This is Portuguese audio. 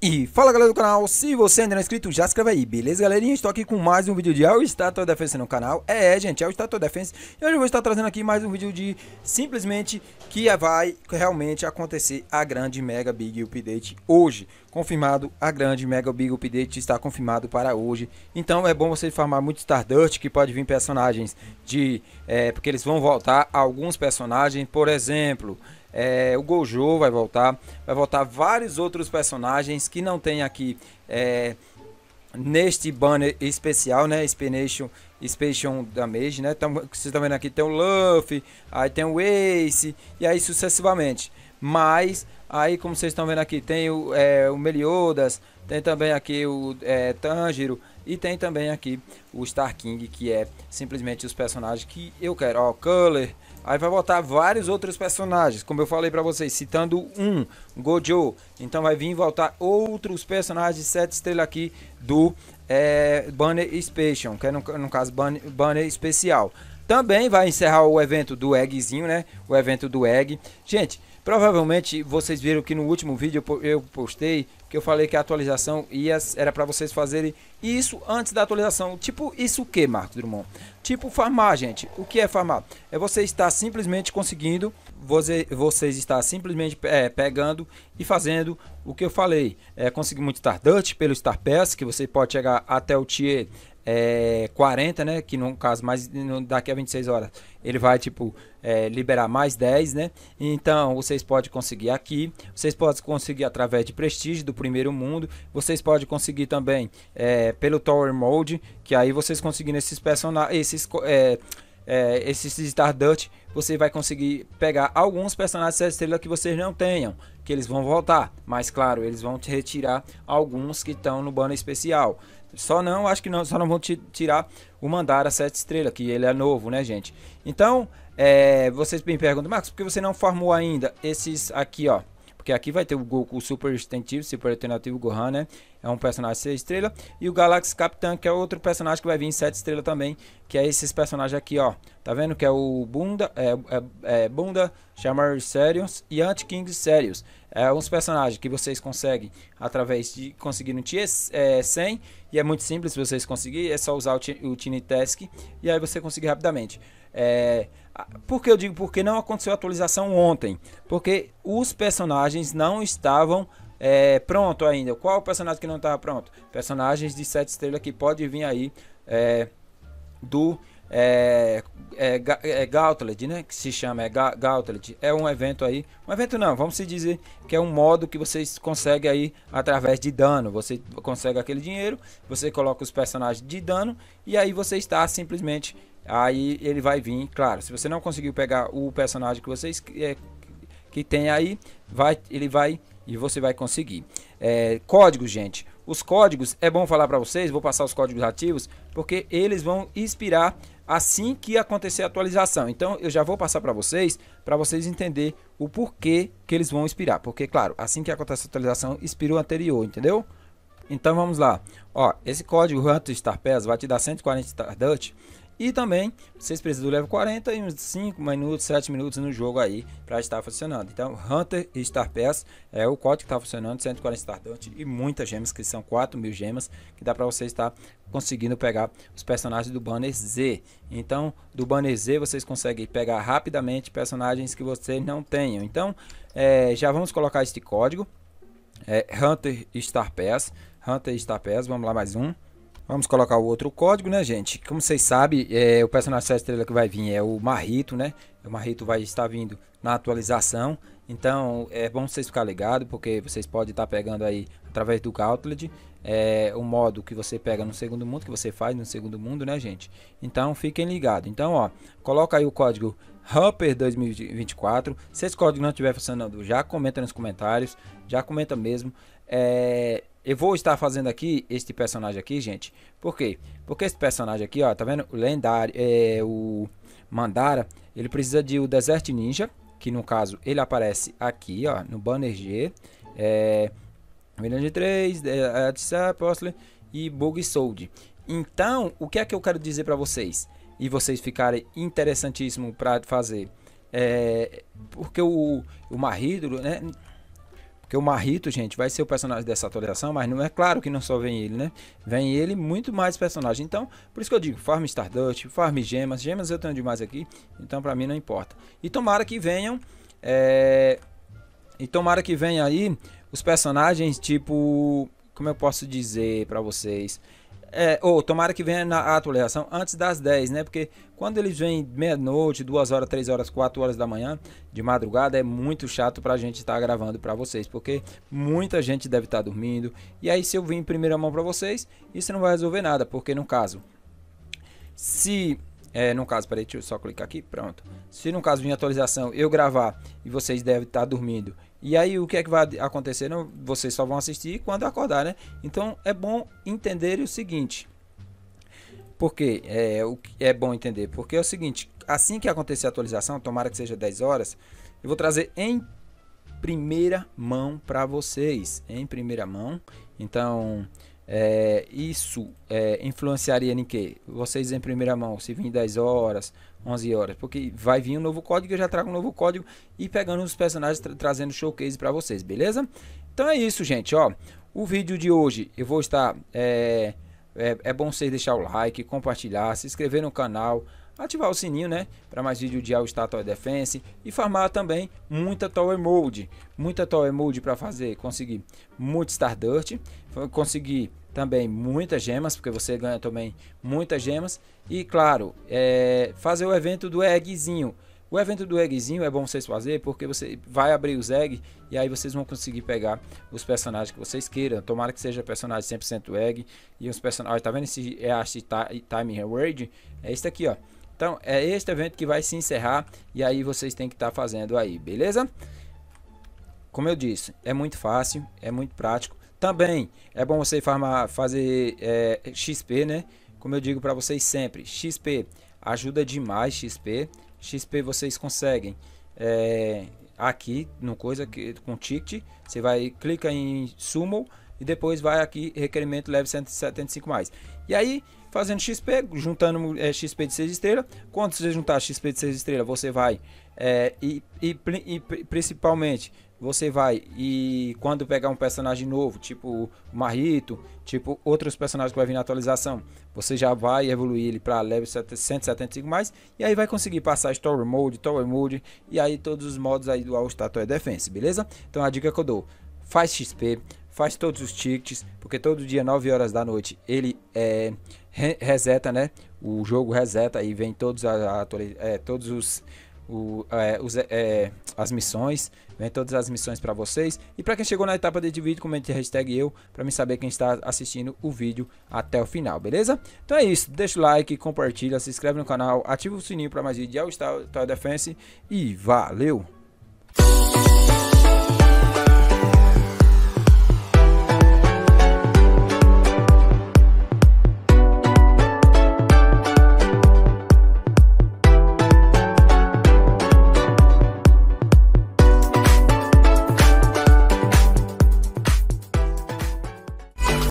E fala galera do canal, se você ainda não é inscrito, já se inscreve aí, beleza galerinha? Estou tá aqui com mais um vídeo de All Statue Total Defense no canal, é, é gente, All Star Defense E hoje eu vou estar trazendo aqui mais um vídeo de simplesmente que vai realmente acontecer a grande Mega Big Update hoje Confirmado, a grande Mega Big Update está confirmado para hoje Então é bom você farmar muito Stardust, que pode vir personagens de... É, porque eles vão voltar alguns personagens, por exemplo... É, o Gojo vai voltar, vai voltar vários outros personagens que não tem aqui é, neste banner especial, né? Expedition, Expedition Damage, né? Então, vocês estão vendo aqui tem o Luffy, aí tem o Ace e aí sucessivamente. Mas, aí como vocês estão vendo aqui, tem o, é, o Meliodas, tem também aqui o é, Tanjiro e tem também aqui o Star King, que é simplesmente os personagens que eu quero. Ó, Color. Aí vai botar vários outros personagens, como eu falei para vocês, citando um, Gojo. Então vai vir voltar outros personagens de 7 estrelas aqui do é, Banner Special, que é no, no caso banner, banner Especial. Também vai encerrar o evento do Eggzinho, né? O evento do Egg. Gente, Provavelmente vocês viram que no último vídeo eu postei que eu falei que a atualização ia, era para vocês fazerem isso antes da atualização. Tipo isso o que, Marcos Drummond? Tipo farmar, gente. O que é farmar? É você estar simplesmente conseguindo, você, vocês estar simplesmente é, pegando e fazendo o que eu falei. É, conseguir muito Stardust pelo Star Pass, que você pode chegar até o tier é, 40, né? Que no caso, mais daqui a 26 horas, ele vai, tipo, é, liberar mais 10, né? Então, vocês podem conseguir aqui, vocês podem conseguir através de Prestige do Primeiro Mundo, vocês podem conseguir também é, pelo Tower Mode, que aí vocês conseguindo esses personagens, esses, é, é, esses Stardust, você vai conseguir pegar alguns personagens estrela que vocês não tenham, que eles vão voltar, mas claro, eles vão te retirar alguns que estão no banner especial. Só não, acho que não, só não vão tirar o Mandara 7 estrelas, que ele é novo, né, gente? Então, é, vocês me perguntam, Marcos, por que você não formou ainda esses aqui, ó? Porque aqui vai ter o Goku Super Extentivo, Super Alternativo Gohan, né? É um personagem 6 estrelas. E o Galaxy Capitão, que é outro personagem que vai vir em 7 estrelas também. Que é esses personagens aqui, ó. Tá vendo? Que é o Bunda, é, é, é Bunda, Chamar Serious e Anti-King Serious. É uns personagens que vocês conseguem através de conseguir no tier é, 100. E é muito simples vocês conseguirem, É só usar o, o Tiny Task. E aí você conseguir rapidamente. É, por que eu digo porque não aconteceu a atualização ontem? Porque os personagens não estavam é, pronto ainda. Qual o personagem que não estava pronto? Personagens de 7 estrelas que pode vir aí é, do é, é, é Gauntlet, né? Que se chama é Gauntlet. É um evento aí. Um evento não, vamos se dizer que é um modo que vocês conseguem aí através de dano. Você consegue aquele dinheiro, você coloca os personagens de dano e aí você está simplesmente Aí ele vai vir, claro, se você não conseguiu pegar o personagem que vocês é, que tem aí, vai, ele vai e você vai conseguir. É, código, gente. Os códigos, é bom falar para vocês, vou passar os códigos ativos, porque eles vão inspirar assim que acontecer a atualização. Então eu já vou passar para vocês, para vocês entender o porquê que eles vão inspirar. Porque, claro, assim que acontece a atualização, inspirou o anterior, entendeu? Então vamos lá. Ó, esse código Hunter Star Pass vai te dar 140 Stardust e também vocês precisam do level 40 e uns 5 minutos, 7 minutos no jogo aí para estar funcionando. Então, Hunter e Star Pass é o código que está funcionando, 140 Star e muitas gemas, que são 4 mil gemas, que dá para você estar conseguindo pegar os personagens do banner Z. Então, do banner Z vocês conseguem pegar rapidamente personagens que vocês não tenham. Então, é, já vamos colocar este código, é, Hunter Star Pass, Hunter Star Pass, vamos lá mais um. Vamos colocar o outro código, né, gente? Como vocês sabem, é, o personagem estrela que vai vir é o Marrito, né? O Marrito vai estar vindo na atualização. Então, é bom vocês ficar ligado, porque vocês podem estar pegando aí, através do Gauntlet, é, o modo que você pega no segundo mundo, que você faz no segundo mundo, né, gente? Então, fiquem ligados. Então, ó, coloca aí o código Hopper 2024. Se esse código não estiver funcionando, já comenta nos comentários, já comenta mesmo. É, eu vou estar fazendo aqui este personagem aqui, gente. Por quê? Porque esse personagem aqui, ó, tá vendo? O lendário, é, o Mandara, ele precisa de o Desert Ninja, que no caso ele aparece aqui, ó, no banner G. É, Milhão de 3, é, Apostle e Bug Sold. Então, o que é que eu quero dizer para vocês? E vocês ficarem interessantíssimo para fazer. É, porque o, o né? Porque o Marrito, gente, vai ser o personagem dessa atualização, mas não é claro que não só vem ele, né? Vem ele muito mais personagem. Então, por isso que eu digo, farm Stardust, farm gemas. Gemas eu tenho demais aqui, então pra mim não importa. E tomara que venham... É... E tomara que venha aí os personagens tipo... Como eu posso dizer pra vocês? É, ou tomara que venha na atualização antes das 10, né? Porque quando eles vêm meia-noite, 2 horas, 3 horas, 4 horas da manhã, de madrugada, é muito chato pra gente estar tá gravando pra vocês, porque muita gente deve estar tá dormindo. E aí, se eu vir em primeira mão pra vocês, isso não vai resolver nada, porque no caso, se. É, no caso, peraí, deixa eu só clicar aqui, pronto. Se no caso vir atualização eu gravar e vocês devem estar tá dormindo e aí o que é que vai acontecer? Não, vocês só vão assistir quando acordar, né? Então é bom entender o seguinte. Porque é, o que é bom entender? Porque é o seguinte, assim que acontecer a atualização, tomara que seja 10 horas, eu vou trazer em primeira mão para vocês, em primeira mão. Então, é, isso é, influenciaria em que? Vocês em primeira mão, se vir 10 horas, 11 horas, porque vai vir um novo código, eu já trago um novo código e pegando os personagens tra trazendo showcase para vocês, beleza? Então é isso, gente, ó. O vídeo de hoje eu vou estar é, é, é bom vocês deixar o like, compartilhar, se inscrever no canal, ativar o sininho, né, para mais vídeo de All Star Tower Defense e farmar também muita Tower Mode, muita Tower Mode para fazer, conseguir muito Stardust, conseguir também muitas gemas, porque você ganha também muitas gemas. E claro, é, fazer o evento do eggzinho. O evento do eggzinho é bom vocês fazer porque você vai abrir os egg e aí vocês vão conseguir pegar os personagens que vocês queiram. Tomara que seja personagem 100% egg e os personagens, tá vendo esse é Time Reward? É este aqui, ó. Então, é este evento que vai se encerrar e aí vocês têm que estar tá fazendo aí, beleza? Como eu disse, é muito fácil, é muito prático. Também é bom você farmar, fazer é, XP, né? Como eu digo para vocês sempre, XP ajuda demais XP. XP vocês conseguem é, aqui no coisa que com ticket, você vai clica em sumo e depois vai aqui requerimento leve 175 mais. E aí fazendo XP, juntando é, XP de 6 estrelas, quando você juntar XP de 6 estrelas, você vai é, e, e, e principalmente você vai e quando pegar um personagem novo, tipo o Marrito, tipo outros personagens que vai vir na atualização, você já vai evoluir ele para level 175 mais e aí vai conseguir passar Story Mode, Tower Mode e aí todos os modos aí do All Statue é Defense, beleza? Então a dica que eu dou, faz XP, faz todos os tickets, porque todo dia 9 horas da noite ele é, reseta, né? O jogo reseta e vem todos, a, a, é, todos os o, é, os, é, é as missões, vem né, todas as missões para vocês. E para quem chegou na etapa de vídeo, comente hashtag eu para me saber quem está assistindo o vídeo até o final, beleza? Então é isso, deixa o like, compartilha, se inscreve no canal, ativa o sininho para mais vídeos de All Star Defense e valeu!